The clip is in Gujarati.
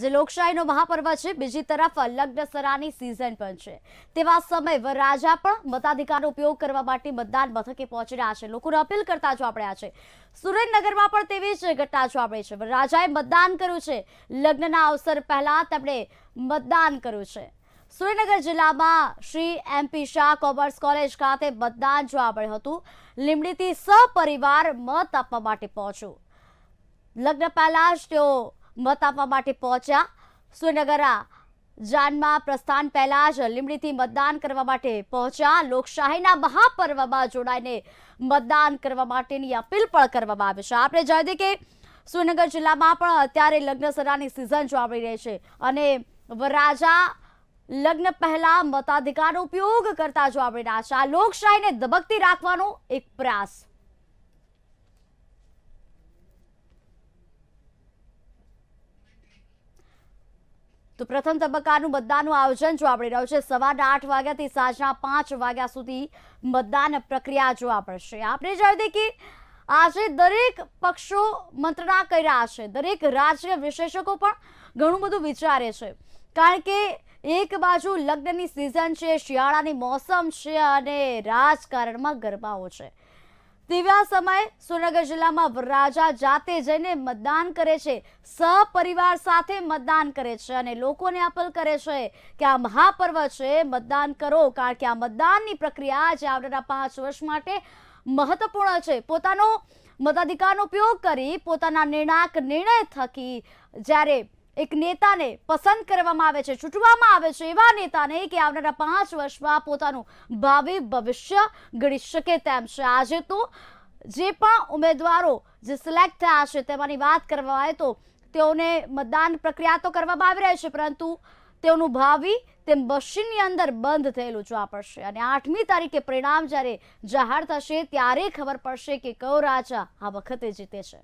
જે લોકશાહીનો મહાપર્વ છે બીજી તરફ લગ્ન સરાની સિઝન પણ છે તેવા સમય વરરાજા પણ મતાધિકારનો ઉપયોગ કરવા માટે મતદાન મથકે પહોંચી રહ્યા છે લોકોને અપીલ કરતા જોવાયા છે સુરેન્દ્રનગરમાં પણ તેવી જ ઘટના આપણે છે વરરાજાએ મતદાન કર્યું છે લગ્નના અવસર પહેલા તેમણે મતદાન કર્યું છે સુરેન્દ્રનગર જિલ્લામાં Shri MP Shah commerce college ખાતે મતદાન જોવા મળ્યું હતું લીમડીથી સપરિવાર મત આપવા માટે પહોંચ્યું લગ્ન પહેલાં જ તેઓ મત આપવા માટે પહોંચ્યા સુરેનગર જાનમાં પ્રસ્થાન પહેલા જ લીમડીથી મતદાન કરવા માટે પહોંચ્યા લોકશાહીના મહાપર્વમાં જોડાઈને મતદાન કરવા માટેની અપીલ પણ કરવામાં આવે છે આપણે જાણીએ કે સુરેનગર જિલ્લામાં પણ અત્યારે લગ્નસરાની સિઝન જોવા મળી રહી છે અને વરાજા લગ્ન પહેલા મતાધિકારનો ઉપયોગ કરતા જોવા મળી રહ્યા છે આ લોકશાહીને ધબકતી રાખવાનો એક પ્રયાસ તો પ્રથમ તબક્કાનું મતદાનનું આયોજન જોવા મળી રહ્યું છે સવારના આઠ વાગ્યાથી સાંજના પાંચ વાગ્યા સુધી મતદાન પ્રક્રિયા જોવા મળશે આપણે જાણી દઈએ કે આજે દરેક પક્ષો મંત્રણા કરી રહ્યા છે દરેક રાજકીય વિશેષકો પણ ઘણું બધું વિચારે છે કારણ કે એક બાજુ લગ્નની સિઝન છે શિયાળાની મોસમ છે અને રાજકારણમાં ગરબાઓ છે તેવા સમયે સુરનગર જિલ્લામાં રાજા જાતે જઈને મતદાન કરે છે સપરિવાર સાથે મતદાન કરે છે અને લોકોને અપીલ કરે છે કે આ મહાપર્વ છે મતદાન કરો કારણ કે આ મતદાનની પ્રક્રિયા જે આવનારા પાંચ વર્ષ માટે મહત્વપૂર્ણ છે પોતાનો મતાધિકારનો ઉપયોગ કરી પોતાના નિર્ણાયક નિર્ણય થકી જ્યારે એક નેતાને પસંદ કરવામાં આવે છે ચૂંટવામાં આવે છે એવા નેતાને કે આવનારા પાંચ વર્ષમાં પોતાનું ભાવિ ભવિષ્ય ગણી શકે તેમ છે આજે તો જે પણ ઉમેદવારો જે સિલેક્ટ થયા છે તેમાંની વાત કરવા આવે તો તેઓને મતદાન પ્રક્રિયા તો કરવામાં આવી રહી છે પરંતુ તેઓનું ભાવિ તે મશીનની અંદર બંધ થયેલું જોવા પડશે અને આઠમી તારીખે પરિણામ જ્યારે જાહેર થશે ત્યારે ખબર પડશે કે કયો રાજા આ વખતે જીતે છે